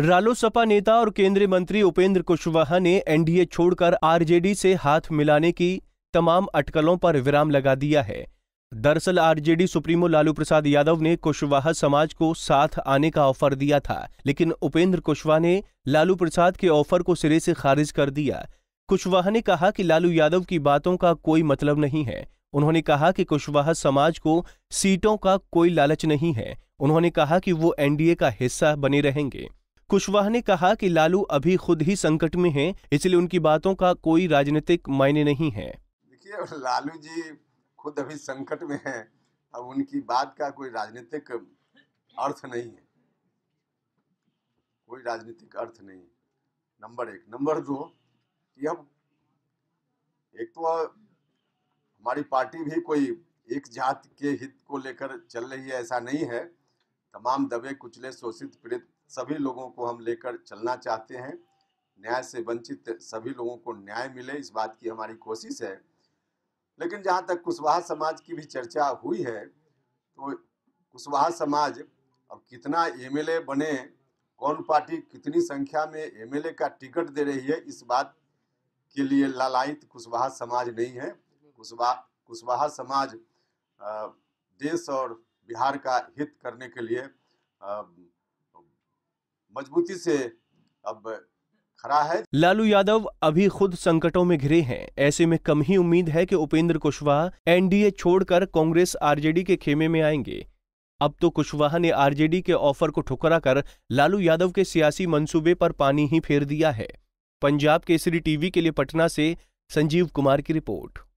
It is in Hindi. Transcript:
रालोसपा नेता और केंद्रीय मंत्री उपेंद्र कुशवाहा ने एनडीए छोड़कर आरजेडी से हाथ मिलाने की तमाम अटकलों पर विराम लगा दिया है दरअसल आरजेडी सुप्रीमो लालू प्रसाद यादव ने कुशवाहा समाज को साथ आने का ऑफर दिया था लेकिन उपेंद्र कुशवाहा ने लालू प्रसाद के ऑफर को सिरे से खारिज कर दिया कुशवाहा ने कहा कि लालू यादव की बातों का कोई मतलब नहीं है उन्होंने कहा कि कुशवाहा समाज को सीटों का कोई लालच नहीं है उन्होंने कहा कि वो एनडीए का हिस्सा बने रहेंगे कुशवाह ने कहा कि लालू अभी खुद ही संकट में हैं इसलिए उनकी बातों का कोई राजनीतिक मायने नहीं है देखिए लालू जी खुद अभी संकट में हैं अब उनकी बात का कोई राजनीतिक अर्थ नहीं है कोई राजनीतिक अर्थ नहीं नंबर एक नंबर दो कि हम एक तो हमारी पार्टी भी कोई एक जात के हित को लेकर चल रही है ऐसा नहीं है तमाम दबे कुचले शोषित पीड़ित सभी लोगों को हम लेकर चलना चाहते हैं न्याय से वंचित सभी लोगों को न्याय मिले इस बात की हमारी कोशिश है लेकिन जहाँ तक कुशवाहा समाज की भी चर्चा हुई है तो कुशवाहा समाज अब कितना एमएलए बने कौन पार्टी कितनी संख्या में एमएलए का टिकट दे रही है इस बात के लिए लालायित कुशवाहा समाज नहीं है कुशवाहा कुशवाहा समाज देश और बिहार का हित करने के लिए मजबूती से अब खड़ा है लालू यादव अभी खुद संकटों में घिरे हैं ऐसे में कम ही उम्मीद है कि उपेंद्र कुशवाहा एनडीए छोड़कर कांग्रेस आरजेडी के खेमे में आएंगे अब तो कुशवाहा ने आरजेडी के ऑफर को ठुकरा कर लालू यादव के सियासी मंसूबे पर पानी ही फेर दिया है पंजाब केसरी टीवी के लिए पटना से संजीव कुमार की रिपोर्ट